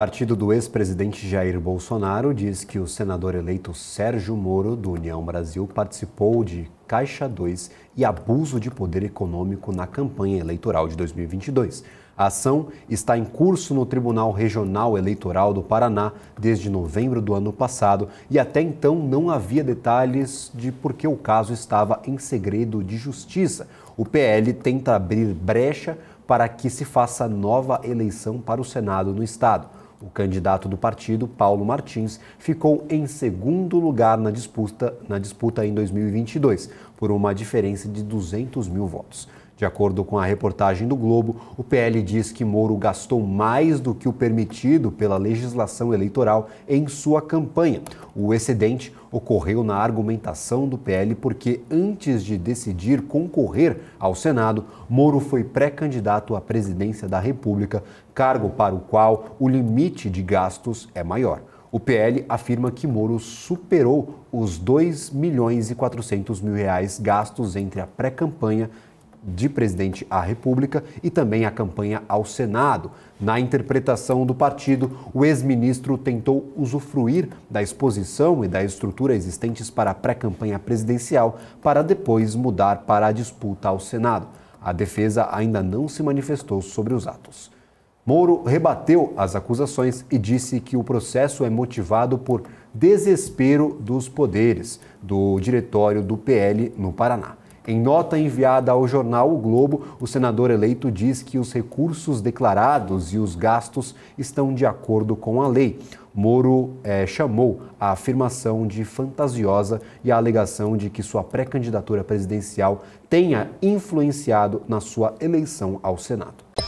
O partido do ex-presidente Jair Bolsonaro diz que o senador eleito Sérgio Moro, do União Brasil, participou de Caixa 2 e abuso de poder econômico na campanha eleitoral de 2022. A ação está em curso no Tribunal Regional Eleitoral do Paraná desde novembro do ano passado e até então não havia detalhes de por que o caso estava em segredo de justiça. O PL tenta abrir brecha para que se faça nova eleição para o Senado no Estado. O candidato do partido, Paulo Martins, ficou em segundo lugar na disputa, na disputa em 2022, por uma diferença de 200 mil votos. De acordo com a reportagem do Globo, o PL diz que Moro gastou mais do que o permitido pela legislação eleitoral em sua campanha. O excedente ocorreu na argumentação do PL porque, antes de decidir concorrer ao Senado, Moro foi pré-candidato à presidência da República, cargo para o qual o limite de gastos é maior. O PL afirma que Moro superou os 2 milhões e 400 mil reais gastos entre a pré-campanha de presidente à República e também a campanha ao Senado. Na interpretação do partido, o ex-ministro tentou usufruir da exposição e da estrutura existentes para a pré-campanha presidencial para depois mudar para a disputa ao Senado. A defesa ainda não se manifestou sobre os atos. Moro rebateu as acusações e disse que o processo é motivado por desespero dos poderes do diretório do PL no Paraná. Em nota enviada ao jornal O Globo, o senador eleito diz que os recursos declarados e os gastos estão de acordo com a lei. Moro eh, chamou a afirmação de fantasiosa e a alegação de que sua pré-candidatura presidencial tenha influenciado na sua eleição ao Senado.